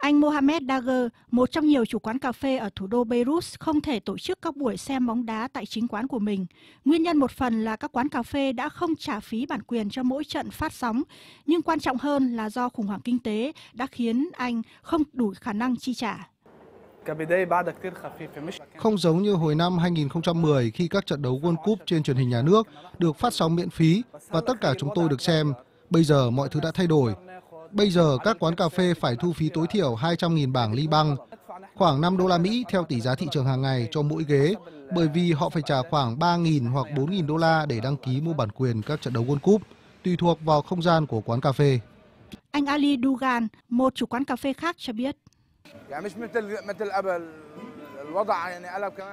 Anh Mohamed Dagher, một trong nhiều chủ quán cà phê ở thủ đô Beirut, không thể tổ chức các buổi xem bóng đá tại chính quán của mình. Nguyên nhân một phần là các quán cà phê đã không trả phí bản quyền cho mỗi trận phát sóng, nhưng quan trọng hơn là do khủng hoảng kinh tế đã khiến anh không đủ khả năng chi trả. Không giống như hồi năm 2010 khi các trận đấu World Cup trên truyền hình nhà nước được phát sóng miễn phí và tất cả chúng tôi được xem, bây giờ mọi thứ đã thay đổi. Bây giờ các quán cà phê phải thu phí tối thiểu 200.000 bảng Liban, khoảng 5 đô la Mỹ theo tỷ giá thị trường hàng ngày cho mỗi ghế, bởi vì họ phải trả khoảng 3.000 hoặc 4.000 đô la để đăng ký mua bản quyền các trận đấu World Cup, tùy thuộc vào không gian của quán cà phê. Anh Ali Dugan, một chủ quán cà phê khác cho biết. Dạ,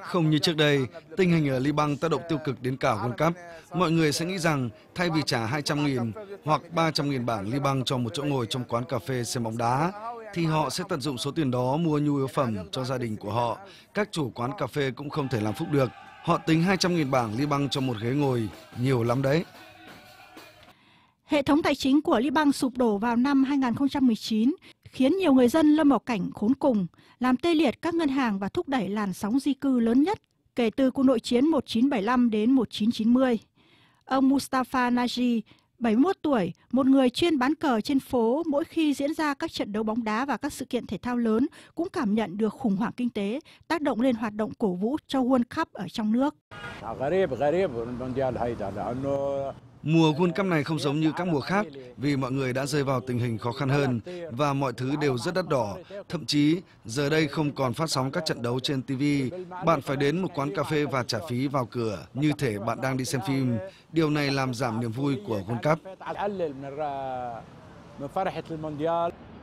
không như trước đây, tình hình ở Liban tác động tiêu cực đến cả World Cup. Mọi người sẽ nghĩ rằng thay vì trả 200.000 hoặc 300.000 bảng Liban cho một chỗ ngồi trong quán cà phê xem bóng đá, thì họ sẽ tận dụng số tiền đó mua nhu yếu phẩm cho gia đình của họ. Các chủ quán cà phê cũng không thể làm phúc được. Họ tính 200.000 bảng Liban cho một ghế ngồi, nhiều lắm đấy. Hệ thống tài chính của Liban sụp đổ vào năm 2019 khiến nhiều người dân lâm vào cảnh khốn cùng, làm tê liệt các ngân hàng và thúc đẩy làn sóng di cư lớn nhất kể từ cuộc nội chiến 1975 đến 1990. Ông Mustafa Naji, 71 tuổi, một người chuyên bán cờ trên phố mỗi khi diễn ra các trận đấu bóng đá và các sự kiện thể thao lớn cũng cảm nhận được khủng hoảng kinh tế tác động lên hoạt động cổ vũ cho World Cup ở trong nước. À, Mùa World Cup này không giống như các mùa khác vì mọi người đã rơi vào tình hình khó khăn hơn và mọi thứ đều rất đắt đỏ. Thậm chí giờ đây không còn phát sóng các trận đấu trên TV. Bạn phải đến một quán cà phê và trả phí vào cửa như thể bạn đang đi xem phim. Điều này làm giảm niềm vui của World Cup.